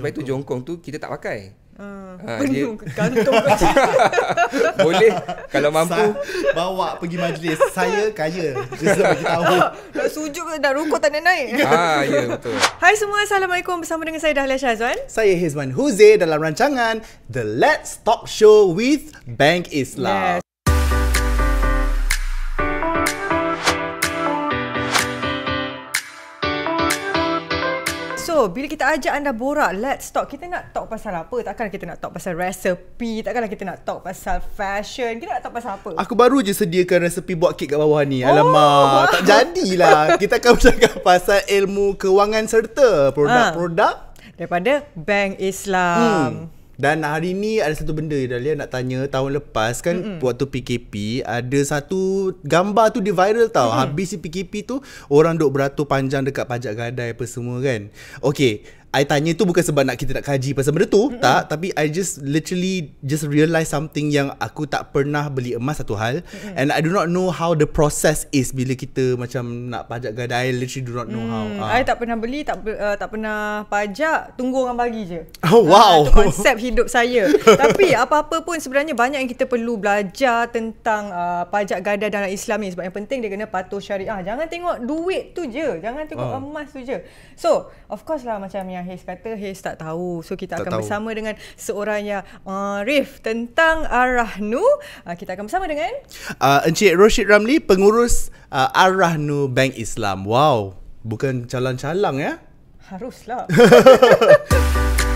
Sebab itu jongkong tu kita tak pakai. Uh, ha, penuh kantong Boleh Kalau mampu Sa- Bawa pergi majlis Saya kaya Dia sudah beritahu Dah sujud ke Dah tak nak naik ha, ah, ya, betul. Hai semua Assalamualaikum Bersama dengan saya Dahlia Syazwan Saya Hizman Huzi Dalam rancangan The Let's Talk Show With Bank Islam yes. Jo, bila kita ajak anda borak, let's talk. Kita nak talk pasal apa? Takkan kita nak talk pasal resepi, takkan kita nak talk pasal fashion. Kita nak talk pasal apa? Aku baru je sediakan resipi buat kek kat bawah ni. Oh, tak jadilah. kita akan bercakap pasal ilmu kewangan serta produk-produk ha. daripada Bank Islam. Hmm. Dan hari ni ada satu benda Dahlia nak tanya Tahun lepas kan Mm-mm. Waktu PKP Ada satu gambar tu dia viral tau Mm-mm. Habis PKP tu Orang duk beratur panjang dekat pajak gadai apa semua kan Okay I tanya tu bukan sebab nak kita nak kaji pasal benda tu mm-hmm. tak tapi I just literally just realise something yang aku tak pernah beli emas satu hal mm-hmm. and I do not know how the process is bila kita macam nak pajak gadai I literally do not know mm. how. Ah. I uh. tak pernah beli tak uh, tak pernah pajak tunggu orang bagi je. Oh wow. Uh, konsep hidup saya. tapi apa-apa pun sebenarnya banyak yang kita perlu belajar tentang uh, pajak gadai dalam Islam ni sebab yang penting dia kena patuh syariah. Jangan tengok duit tu je, jangan tengok oh. emas tu je. So, of course lah macam yang yang Hayes kata Hayes tak tahu so kita tak akan tahu. bersama dengan seorang yang arif uh, tentang Arahnu uh, kita akan bersama dengan uh, Encik Roshid Ramli pengurus uh, Arahnu Bank Islam wow bukan calang-calang ya haruslah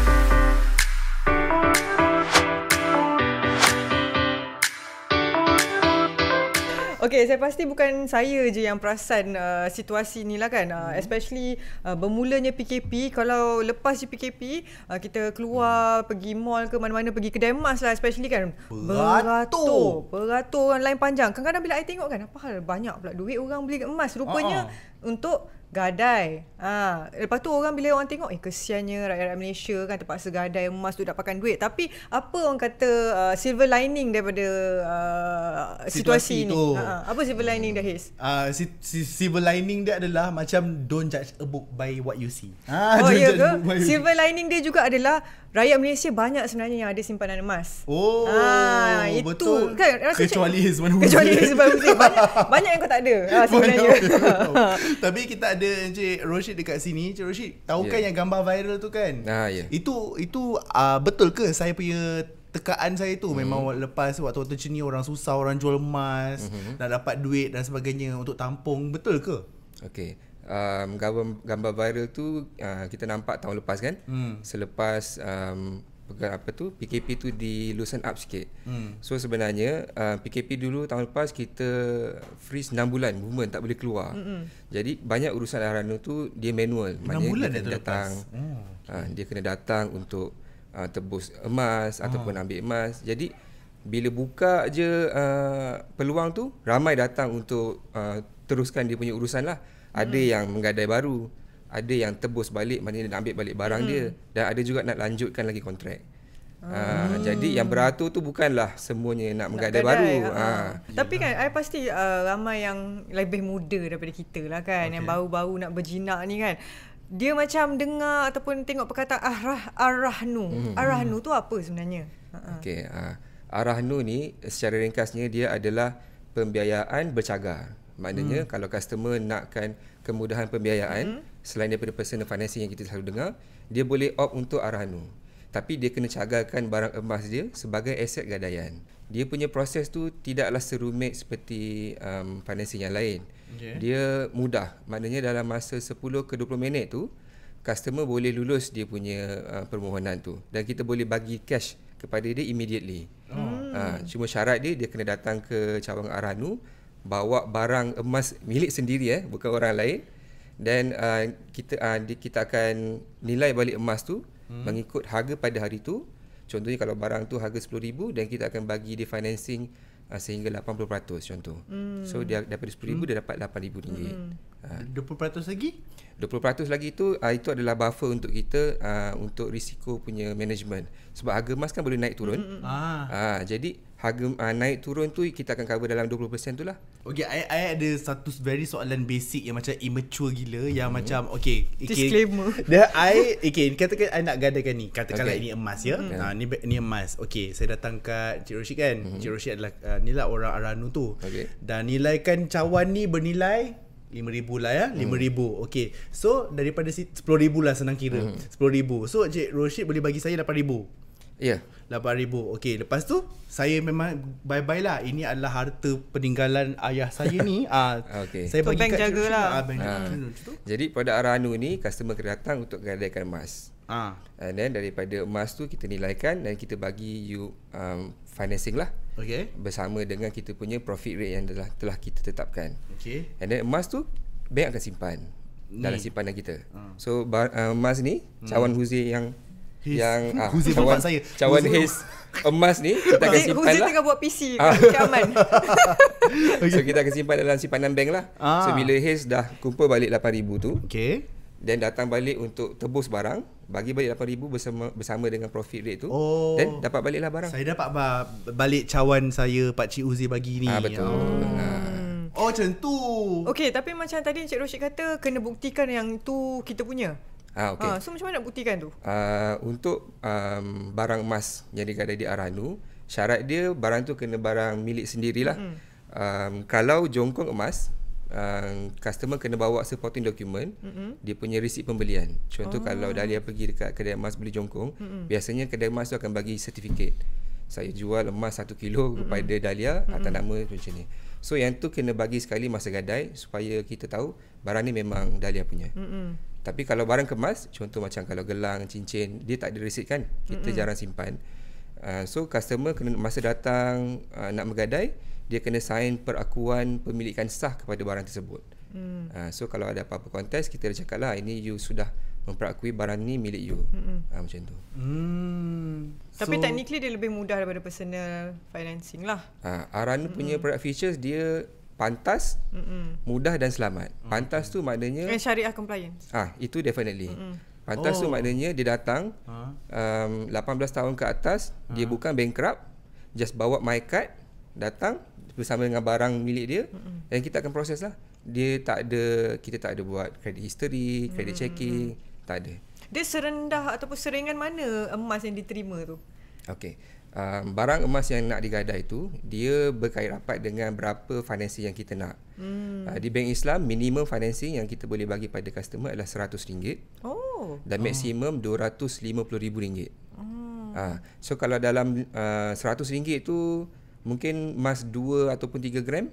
Okay, saya pasti bukan saya je yang perasan uh, situasi ni lah kan. Uh, mhm. especially uh, bermulanya PKP, kalau lepas je PKP, uh, kita keluar hmm. pergi mall ke mana-mana, pergi kedai emas lah especially kan. Beratur. Beratur orang lain panjang. Kadang-kadang bila saya tengok kan, apa hal banyak pula duit orang beli emas. Rupanya uh-huh. untuk gadai. Ha. Lepas tu orang bila orang tengok, eh kesiannya rakyat-rakyat Malaysia kan terpaksa gadai emas tu dapatkan duit. Tapi apa orang kata uh, silver lining daripada uh, situasi, situasi ni? Ha, ha. Apa silver lining hmm. dah Hiz? Uh, si, si, silver lining dia adalah macam don't judge a book by what you see. Ha, oh ya ke? Silver you... lining dia juga adalah rakyat Malaysia banyak sebenarnya yang ada simpanan emas. Oh ha, itu. betul. Kan, kecuali Hiz Kecuali Hiz banyak, banyak yang kau tak ada ha, sebenarnya. Banyak, banyak, banyak. Tapi kita ada ada Encik Roshid dekat sini. Encik Roshid, tahu yeah. kan ya. yang gambar viral tu kan? ah, Yeah. Itu itu uh, betul ke saya punya tekaan saya tu hmm memang lepas waktu-waktu macam ni orang susah, orang jual emas, mm-hmm. nak dapat duit dan sebagainya untuk tampung, betul ke? Okay, Um, gambar, gambar viral tu uh, kita nampak tahun lepas kan? Mm. Selepas um, apa tu PKP tu di loosen up sikit. Hmm. So sebenarnya uh, PKP dulu tahun lepas kita freeze 6 bulan movement tak boleh keluar. Hmm. Jadi banyak urusan Arano tu dia manual. 6 Maksudnya bulan dia kena datang. Oh, uh, dia kena datang untuk uh, tebus emas oh. ataupun ambil emas. Jadi bila buka je uh, peluang tu ramai datang untuk uh, teruskan dia punya urusan lah. Hmm. Ada yang menggadai baru, ada yang tebus balik mana dia nak ambil balik barang hmm. dia dan ada juga nak lanjutkan lagi kontrak. Ha, hmm. jadi yang beratur tu bukanlah semuanya nak menggadai baru. Ha. Tapi kan saya pasti uh, ramai yang lebih muda daripada kita lah kan okay. yang baru-baru nak berjinak ni kan. Dia macam dengar ataupun tengok perkataan arah arahnu. Hmm. Arahnu tu apa sebenarnya? Ha. Okey, ha. arahnu ni secara ringkasnya dia adalah pembiayaan bercagar. Maknanya hmm. kalau customer nakkan kemudahan pembiayaan hmm selain daripada personal financing yang kita selalu dengar, dia boleh opt untuk arhanu. Tapi dia kena cagarkan barang emas dia sebagai aset gadaian. Dia punya proses tu tidaklah serumit seperti um, financing yang lain. Okay. Dia mudah. Maknanya dalam masa 10 ke 20 minit tu, customer boleh lulus dia punya uh, permohonan tu dan kita boleh bagi cash kepada dia immediately. Hmm. Uh, cuma syarat dia dia kena datang ke cabang Aranu bawa barang emas milik sendiri eh bukan orang lain dan uh, kita uh, kita akan nilai balik emas tu hmm. mengikut harga pada hari tu. Contohnya kalau barang tu harga 10000 dan kita akan bagi dia financing uh, sehingga 80% contoh. Hmm. So dia daripada 10000 hmm. dia dapat 8000 ringgit. Hmm. 20% lagi? 20% lagi tu uh, itu adalah buffer untuk kita uh, untuk risiko punya management. Sebab harga emas kan boleh naik turun. Ah. Uh, jadi harga uh, naik turun tu kita akan cover dalam 20% tu lah. Okay, I, I ada satu very soalan basic yang macam immature gila hmm. yang mm-hmm. macam okay. okay Disclaimer. Dia, I, okay, katakan I nak gadakan ni. Katakanlah okay. ini emas ya. Hmm. Uh, ni, ni emas. Okay, saya datang kat Cik Roshid kan. Hmm. Cik adalah uh, ni lah orang Aranu tu. Okay. Dan nilaikan cawan ni bernilai 5000 lah ya 5000 hmm. Okay, so daripada si 10000 lah senang kira hmm. 10000 so cik Roshid boleh bagi saya 8000 ya yeah. 8000 Okay, lepas tu saya memang bye-bye lah ini adalah harta peninggalan ayah saya ni ah okay. saya bagi kat jagalah ah, ha. jadi pada Aranu ni customer kena datang untuk gadaikan emas Ah. And ah, then daripada emas tu kita nilaikan dan kita bagi you um, financing lah. Okay. Bersama dengan kita punya profit rate yang telah, telah kita tetapkan. Okay. And then emas tu bank akan simpan ni. dalam simpanan kita. Ah. So bar, uh, emas ni hmm. cawan Huzi yang his. yang ah, Huzi cawan saya. Cawan hiz emas ni kita akan simpan Huzi lah. tengah buat PC ah. aman. okay. So kita akan simpan dalam simpanan bank lah. Ah. So bila his dah kumpul balik 8000 tu. Okay. Dan datang balik untuk tebus barang Bagi balik RM8,000 bersama, bersama dengan profit rate tu oh, dapat baliklah barang Saya dapat ba- balik cawan saya Pak Cik Uzi bagi ni ha, Betul oh. Ha. oh macam tu Okay tapi macam tadi Encik Roshid kata Kena buktikan yang tu kita punya Ah, okay. ah, so macam mana nak buktikan tu? Uh, untuk um, barang emas yang dikada di Aranu Syarat dia barang tu kena barang milik sendirilah mm. um, Kalau jongkong emas uh, customer kena bawa supporting document mm-hmm. dia punya resit pembelian contoh oh. kalau Dahlia pergi dekat kedai emas beli jongkong mm-hmm. biasanya kedai emas tu akan bagi sertifikat saya jual emas satu kilo kepada mm-hmm. atas nama tu macam ni so yang tu kena bagi sekali masa gadai supaya kita tahu barang ni memang Dahlia punya mm-hmm. Tapi kalau barang kemas, contoh macam kalau gelang, cincin, dia tak ada receipt kan? Kita mm-hmm. jarang simpan. Uh, so, customer kena masa datang uh, nak bergadai, dia kena sign perakuan pemilikan sah kepada barang tersebut. Hmm. Uh, so kalau ada apa-apa kontes kita dah cakap lah ini you sudah memperakui barang ni milik you. Hmm. Uh, macam tu. Hmm. Tapi so, technically dia lebih mudah daripada personal financing lah. Uh, Aran hmm. punya product features dia pantas, hmm. mudah dan selamat. Hmm. Pantas tu maknanya... And eh, syariah compliance. Ah, itu definitely. Hmm. Pantas oh. tu maknanya dia datang ha? um, 18 tahun ke atas, hmm. dia ha? bukan bankrupt, just bawa my card, datang, bersama dengan barang milik dia mm-hmm. dan kita akan proses lah dia tak ada kita tak ada buat credit history credit mm-hmm. checking tak ada dia serendah ataupun seringan mana emas yang diterima tu okey Uh, barang emas yang nak digadai itu dia berkait rapat dengan berapa financing yang kita nak. Hmm. Uh, di Bank Islam minimum financing yang kita boleh bagi pada customer adalah RM100. Oh. Dan maksimum RM250,000. Oh. Hmm. Uh, so kalau dalam RM100 uh, itu mungkin emas 2 ataupun 3 gram.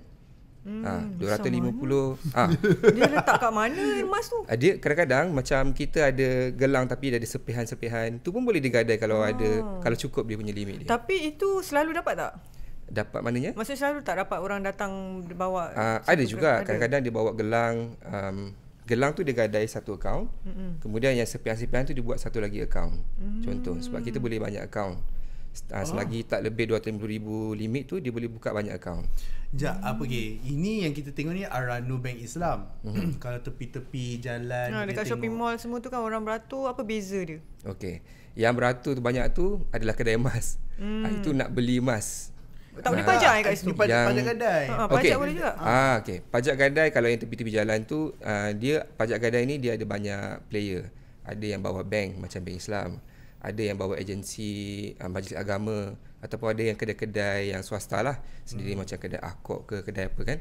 Hmm, ha, 250. Ha. Dia letak kat mana emas tu? Ah, dia kadang-kadang macam kita ada gelang tapi ada sepihan-sepihan. Tu pun boleh digadai kalau ha. ada kalau cukup dia punya limit dia. Tapi itu selalu dapat tak? Dapat mananya? Maksudnya selalu tak dapat orang datang bawa. Ha, ada juga kadang-kadang dia bawa gelang um, gelang tu dia gadai satu account. Mm-hmm. Kemudian yang sepihan-sepihan tu dia buat satu lagi account. Mm-hmm. Contoh sebab kita boleh banyak account. Ah, ah. Selagi tak lebih 250,000 limit tu dia boleh buka banyak account. Ja, hmm. apa ke? Ini yang kita tengok ni Aranu Bank Islam. Hmm. Kalau tepi-tepi jalan ha, dekat shopping mall semua tu kan orang beratur apa beza dia? Okey. Yang beratur tu banyak tu adalah kedai emas. Ah, hmm. Ah, itu nak beli emas. Tak boleh pajak eh kat situ. Pajak, yang, pajak gadai. Ha, pajak okay. boleh juga. Ah, okey. Pajak gadai kalau yang tepi-tepi jalan tu ah, dia pajak gadai ni dia ada banyak player. Ada yang bawa bank macam Bank Islam ada yang bawa agensi uh, majlis agama ataupun ada yang kedai-kedai yang swasta lah sendiri hmm. macam kedai akok ke kedai apa kan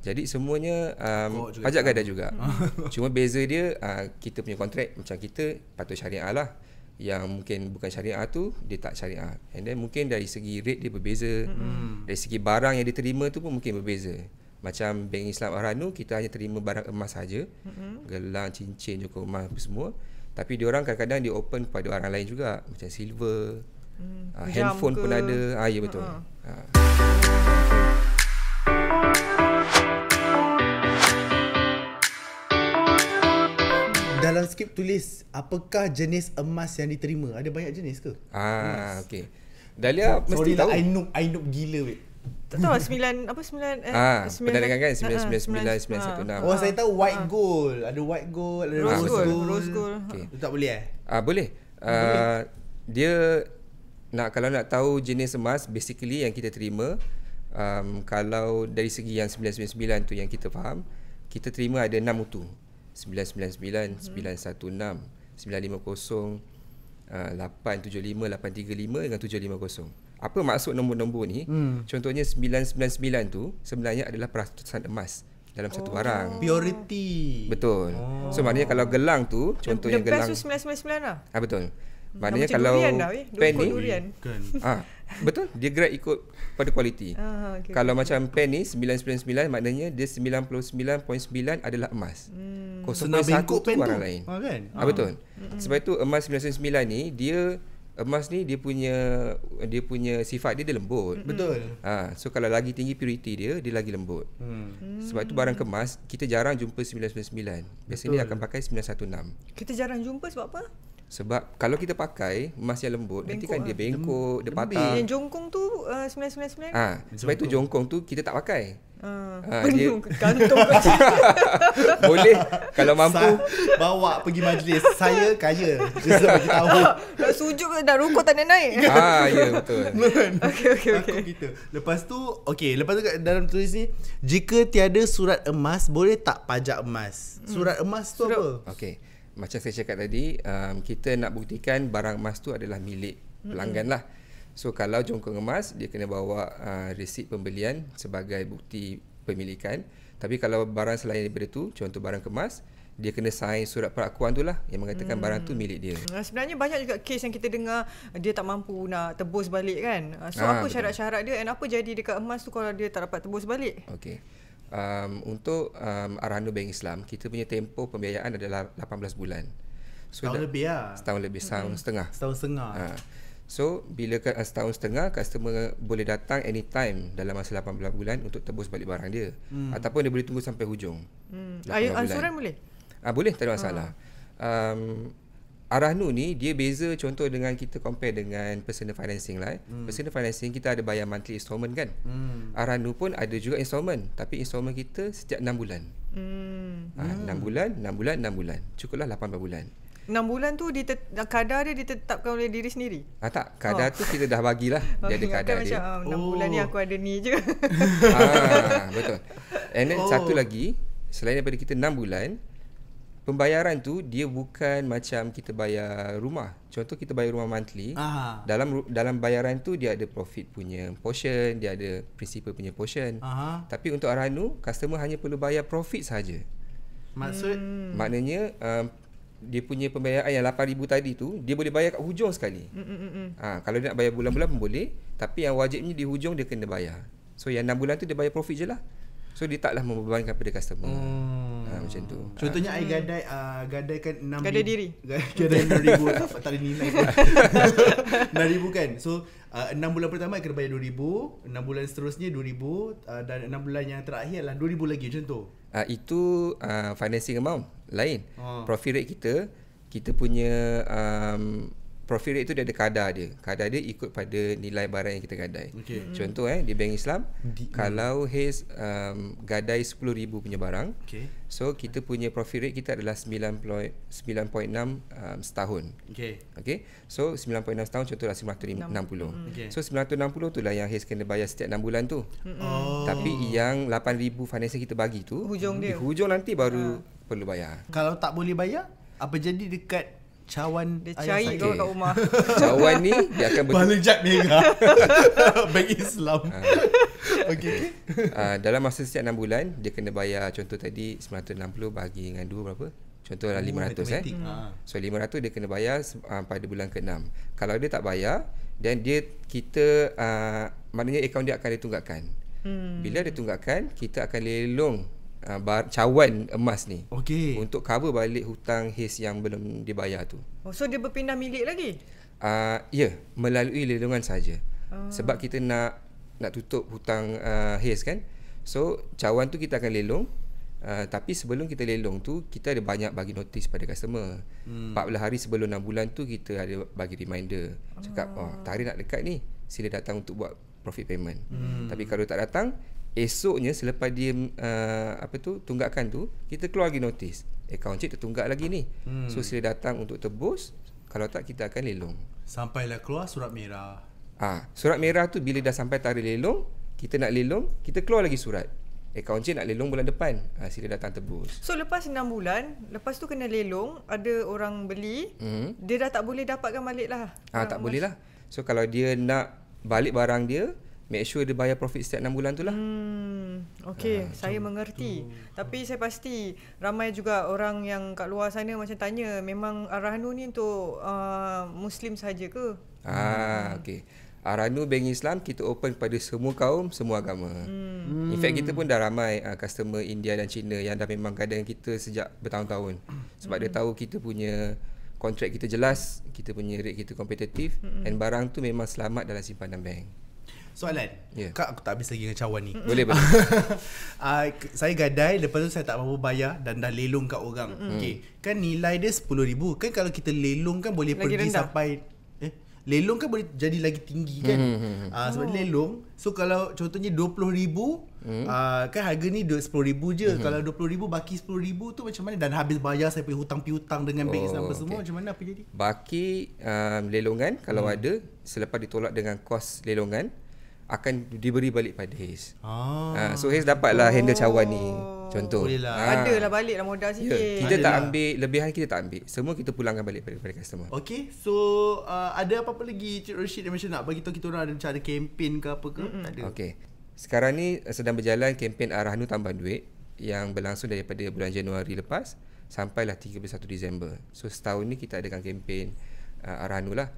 jadi semuanya um, juga pajak gadai juga hmm. cuma beza dia uh, kita punya kontrak macam kita patut syariah lah yang mungkin bukan syariah tu dia tak syariah and then mungkin dari segi rate dia berbeza hmm. dari segi barang yang diterima tu pun mungkin berbeza macam bank Islam Aranu kita hanya terima barang emas saja hmm. gelang cincin cukup emas semua tapi dia orang kadang-kadang dia open kepada orang lain juga macam silver hmm, uh, handphone ke. pun ada ah ya betul uh-huh. uh. dalam skrip tulis apakah jenis emas yang diterima ada banyak jenis ke ah okey dahlia mesti Sorry, lah, tahu lah, i noob i noob gila weh tak tahu lah, sembilan apa sembilan eh ah, sembilan dengan kan, kan? Ah, ah, sembilan sembilan sembilan sembilan satu ah. enam oh saya tahu white gold ada white gold ada rose, gold, rose gold tak boleh eh ah boleh, dia nak kalau nak tahu jenis emas basically yang kita terima um, kalau dari segi yang 999 tu yang kita faham kita terima ada 6 mutu 999 hmm. 916 950 uh, 875 835 dengan 750 apa maksud nombor-nombor ni? Hmm. Contohnya 999 tu sebenarnya adalah peratusan emas dalam satu oh. barang. Priority Betul. Oh. So maknanya kalau gelang tu, contohnya the, the gelang. Lepas tu 999 lah. Ah betul. Maknanya Macam kalau eh. pen ni ah, Betul Dia grade ikut Pada kualiti ah, okay, Kalau okay. macam pen ni 999 Maknanya dia 99.9 Adalah emas hmm. 0.1 tu orang lain ah, kan? ah. Betul mm Sebab itu emas 999 ni Dia emas ni dia punya dia punya sifat dia dia lembut. Betul. Ha, so kalau lagi tinggi purity dia dia lagi lembut. Hmm. hmm. Sebab tu barang kemas kita jarang jumpa 999. Biasanya Betul. akan pakai 916. Kita jarang jumpa sebab apa? Sebab kalau kita pakai emas yang lembut bengkok nanti kan lah. dia bengkok, dia lah. patah. Yang jongkong tu uh, eh, 999. Ah, ha, sebab itu jongkong tu kita tak pakai. Ha, ha, dia... kantong Boleh kalau mampu Sa- bawa pergi majlis. Saya kaya. Just bagi tahu. Nak sujud dah rukuk tak nak naik. Ha, ah, ya betul. okey okey okey. Kita. Lepas tu okey, lepas tu dalam tulis ni jika tiada surat emas boleh tak pajak emas. Surat hmm. emas tu surat. apa? Okey macam saya cakap tadi um, kita nak buktikan barang emas tu adalah milik pelanggan lah so kalau jongkong emas dia kena bawa uh, resit pembelian sebagai bukti pemilikan tapi kalau barang selain daripada tu contoh barang kemas dia kena sign surat perakuan tu lah yang mengatakan hmm. barang tu milik dia. Ah, sebenarnya banyak juga kes yang kita dengar dia tak mampu nak tebus balik kan. Ah, so ha, apa syarat-syarat dia and apa jadi dekat emas tu kalau dia tak dapat tebus balik? Okey um, untuk um, Aranu Bank Islam kita punya tempoh pembiayaan adalah 18 bulan so, setahun, lebih lah. setahun lebih setahun lebih okay. setengah setahun setengah ha. so bila uh, setahun setengah customer boleh datang anytime dalam masa 18 bulan untuk tebus balik barang dia hmm. ataupun dia boleh tunggu sampai hujung hmm. ansuran boleh? Ah, boleh tak ada ah. masalah ha. um, Arahnu ni dia beza contoh dengan kita compare dengan personal financing lah eh. Hmm. Personal financing kita ada bayar monthly installment kan. Hmm. Arahnu pun ada juga installment tapi installment kita setiap 6 bulan. Hmm. Ha, ah, 6 hmm. bulan, 6 bulan, 6 bulan. Cukuplah 8 bulan. 6 bulan tu dia kadar dia ditetapkan oleh diri sendiri. Ah tak, kadar oh. tu kita dah bagilah. Dia ada kadar dia. Macam, ah, oh, 6 oh. bulan ni oh. aku ada ni je. ha, betul. And then oh. satu lagi, selain daripada kita 6 bulan, pembayaran tu dia bukan macam kita bayar rumah. Contoh kita bayar rumah monthly. Aha. Dalam dalam bayaran tu dia ada profit punya portion, dia ada principal punya portion. Aha. Tapi untuk Aranu, customer hanya perlu bayar profit saja. Maksud hmm. maknanya um, dia punya pembayaran yang 8000 tadi tu dia boleh bayar kat hujung sekali. Ha, kalau dia nak bayar bulan-bulan pun boleh, tapi yang wajibnya di hujung dia kena bayar. So yang 6 bulan tu dia bayar profit je lah. So dia taklah membebankan pada customer. Hmm macam tu. Contohnya saya uh, gadai a uh, gadaikan 6000. Gadai diri. Gadai ribu. tak ada nilai. 6000 kan. So Uh, ah, 6 bulan pertama I kena bayar ribu, 6 bulan seterusnya 2000 uh, ah, Dan 6 bulan yang terakhir adalah ribu lagi macam tu uh, Itu uh, financing amount lain uh. Profit rate kita Kita punya um, profit rate tu dia ada kadar dia. Kadar dia ikut pada nilai barang yang kita gadai. Okay. Hmm. Hmm. Contoh eh di Bank Islam di, kalau Hayes um, gadai 10000 punya barang. Okay. So kita punya profit rate kita adalah 9.9.6 um, setahun. Okey. Okay? So 9.6 setahun contohlah 160. Hmm. Okay. So 960 tu lah yang Hayes kena bayar setiap 6 bulan tu. Oh. Tapi yang 8000 financial kita bagi tu hujung dia. hujung nanti baru uh. perlu bayar. Kalau tak boleh bayar apa jadi dekat cawan dia ayam sakit. Dia cari kau kat rumah. cawan ni dia akan betul. Balik jap ni. Bank Islam. Ha. Okey. Ha, dalam masa setiap 6 bulan dia kena bayar contoh tadi 960 bahagi dengan 2 berapa? Contohlah 500 uh, eh. Ah. so So 500 dia kena bayar uh, pada bulan ke-6. Kalau dia tak bayar dan dia kita uh, maknanya akaun dia akan ditunggakkan. Hmm. Bila ditunggakkan kita akan lelong Ah, bar, cawan emas ni okay. untuk cover balik hutang his yang belum dibayar tu. Oh, so dia berpindah milik lagi? Uh, ya, yeah, melalui lelongan saja. Uh. Sebab kita nak nak tutup hutang uh, his kan. So cawan tu kita akan lelong. Uh, tapi sebelum kita lelong tu kita ada banyak bagi notis pada customer. Hmm. 14 hari sebelum 6 bulan tu kita ada bagi reminder. Cakap, uh. "Oh, tarikh nak dekat ni. Sila datang untuk buat profit payment." Hmm. Tapi kalau tak datang, Esoknya selepas dia uh, apa tu tunggakan tu, kita keluar lagi notis. Akaun cik tertunggak lagi ni. Hmm. So sila datang untuk tebus. Kalau tak kita akan lelong. Sampailah keluar surat merah. Ah, ha, surat merah tu bila dah sampai tarikh lelong, kita nak lelong, kita keluar lagi surat. Akaun cik nak lelong bulan depan. Ah, ha, sila datang tebus. So lepas 6 bulan, lepas tu kena lelong, ada orang beli, hmm. dia dah tak boleh dapatkan baliklah. Ah, ha, tak ah, mas- boleh lah. So kalau dia nak balik barang dia, make sure dia bayar profit setiap 6 bulan tu lah. Hmm, okay, ha, ah, saya mengerti. Tu. Tapi saya pasti ramai juga orang yang kat luar sana macam tanya, memang Arhanu ni untuk uh, Muslim saja ke? Ah, ha, hmm. okay. Aranu Bank Islam kita open kepada semua kaum, semua agama. Hmm. In fact hmm. kita pun dah ramai uh, customer India dan China yang dah memang gadang kita sejak bertahun-tahun. Sebab hmm. dia tahu kita punya kontrak kita jelas, kita punya rate kita kompetitif hmm. and barang tu memang selamat dalam simpanan bank. Soalan. Yeah. Kak aku tak habis lagi dengan cawan ni. Boleh uh, saya gadai lepas tu saya tak mampu bayar dan dah lelong kat orang. Mm. Okey. Kan nilai dia 10000. Kan kalau kita lelong kan boleh lagi pergi rendah. sampai eh lelong kan boleh jadi lagi tinggi kan. Mm-hmm. Uh, sebab oh. lelong. So kalau contohnya 20000 Hmm. Uh, kan harga ni RM10,000 je hmm. Kalau RM20,000 Baki RM10,000 tu macam mana Dan habis bayar Saya punya hutang-piutang Dengan bank oh, apa semua Macam mana apa jadi Baki um, ah, Lelongan Kalau hmm. ada Selepas ditolak dengan Kos lelongan akan diberi balik pada Haze. Ah. Ha, so Haze dapatlah oh. handle cawan ni. Contoh. Ha. Ada lah balik ya, lah modal sikit. Yeah. Kita Adalah. tak ambil, lebihan kita tak ambil. Semua kita pulangkan balik pada, pada customer. Okay, so uh, ada apa-apa lagi Cik Rashid yang macam nak bagi tahu kita orang ada cara kempen ke apa ke? Mm-hmm. Tak ada. Okay. Sekarang ni uh, sedang berjalan kempen Arahnu Tambah Duit yang berlangsung daripada bulan Januari lepas sampailah 31 Disember. So setahun ni kita adakan kempen uh, Arahnu lah.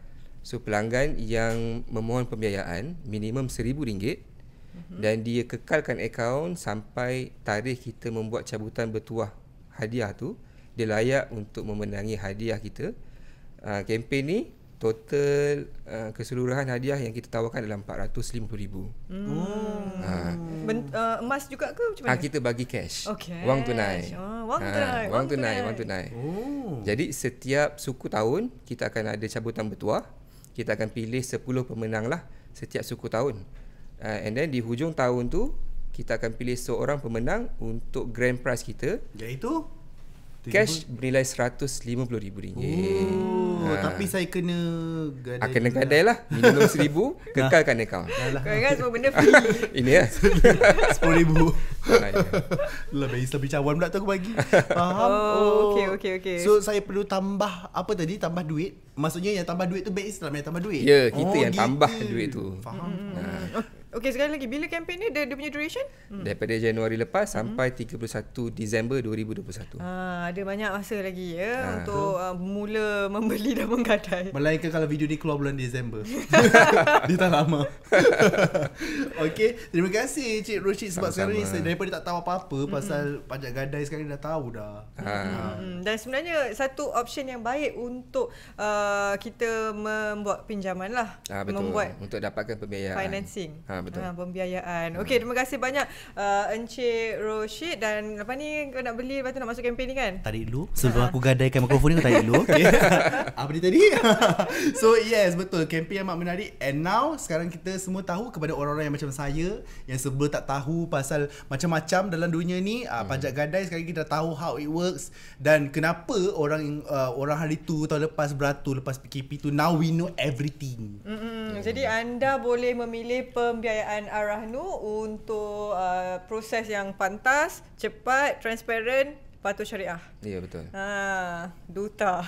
So pelanggan yang memohon pembiayaan minimum RM1000 mm-hmm. dan dia kekalkan akaun sampai tarikh kita membuat cabutan bertuah hadiah tu dia layak untuk memenangi hadiah kita. Ah uh, kempen ni total uh, keseluruhan hadiah yang kita tawarkan dalam 450,000. Hmm. Hmm. Ha. Ben, uh, emas juga ke macam mana? Ha, kita bagi cash. Okay. Wang tunai. Oh, wang, tunai. Wang, wang tunai. Wang tunai, wang tunai. Oh. Jadi setiap suku tahun kita akan ada cabutan bertuah kita akan pilih 10 pemenang lah setiap suku tahun uh, and then di hujung tahun tu kita akan pilih seorang pemenang untuk grand prize kita iaitu Cash bernilai RM150,000 ringgit. Oh, ha. tapi saya kena gadai. Ha, kena gadai lah. minum RM1,000, kekalkan ha. Kau ingat semua benda free. Ini lah. RM10,000. Lah, bagi cawan pula tu aku bagi. Faham? Oh, oh. Okay, okay, okay. So, saya perlu tambah apa tadi? Tambah duit? Maksudnya yang tambah duit tu baik Islam yang tambah duit? Ya, yeah, kita oh, yang gitu. tambah duit tu. Faham. Hmm. hmm. Ha. Oh. Okey sekali lagi bila kempen ni dia, dia punya duration? Hmm. Daripada Januari lepas sampai 31 hmm. Disember 2021. Ah ada banyak masa lagi ya ah, untuk uh, mula membeli dan menggadai. Melainkan kalau video ni keluar bulan Disember. dia tak lama. Okey, terima kasih Cik Rushid sebab Sama-sama. sekarang ni daripada tak tahu apa-apa hmm. pasal pajak gadai sekarang dah tahu dah. Hmm. Hmm. Dan sebenarnya satu option yang baik untuk uh, kita membuat pinjaman lah. Ah, betul. Membuat untuk dapatkan pembiayaan. Financing. Ha, betul. Ha, pembiayaan. Okey, terima kasih banyak uh, Encik Roshid dan apa ni kau nak beli lepas tu nak masuk kempen ni kan? Tadi dulu sebelum ah. aku gadaikan mikrofon ni kau tadi dulu. Okay. apa ni tadi? so yes, betul. Kempen yang amat menarik and now sekarang kita semua tahu kepada orang-orang yang macam saya yang sebel tak tahu pasal macam-macam dalam dunia ni, uh, pajak gadai sekarang kita dah tahu how it works dan kenapa orang uh, orang hari tu tahun lepas beratur lepas PKP tu now we know everything. Mm-mm. Hmm, jadi anda boleh memilih pembiayaan Arahnu untuk uh, proses yang pantas, cepat, transparan patuh syariah. Ya yeah, betul. Ha, duta.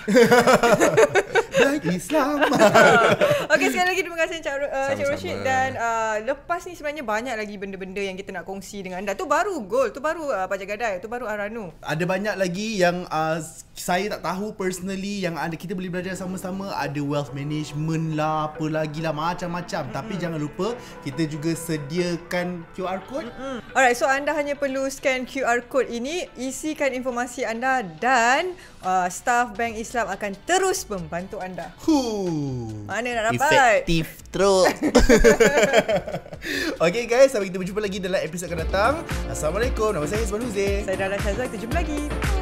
Dan Islam. Okey sekali lagi terima kasih Cik, uh, Cik Rashid dan uh, lepas ni sebenarnya banyak lagi benda-benda yang kita nak kongsi dengan anda. Tu baru gol, tu baru uh, Pajak Gadai, tu baru Aranu. Ada banyak lagi yang uh, saya tak tahu personally yang ada kita boleh belajar sama-sama ada wealth management lah apa lagi lah macam-macam mm-hmm. tapi jangan lupa kita juga sediakan QR code mm-hmm. alright so anda hanya perlu scan QR code ini isikan informasi anda dan uh, staff bank Islam akan terus membantu anda huh. mana nak dapat efektif terus Okay guys sampai kita berjumpa lagi dalam episod akan datang Assalamualaikum nama saya Isman Huzi saya Dahlan Syazwa kita jumpa lagi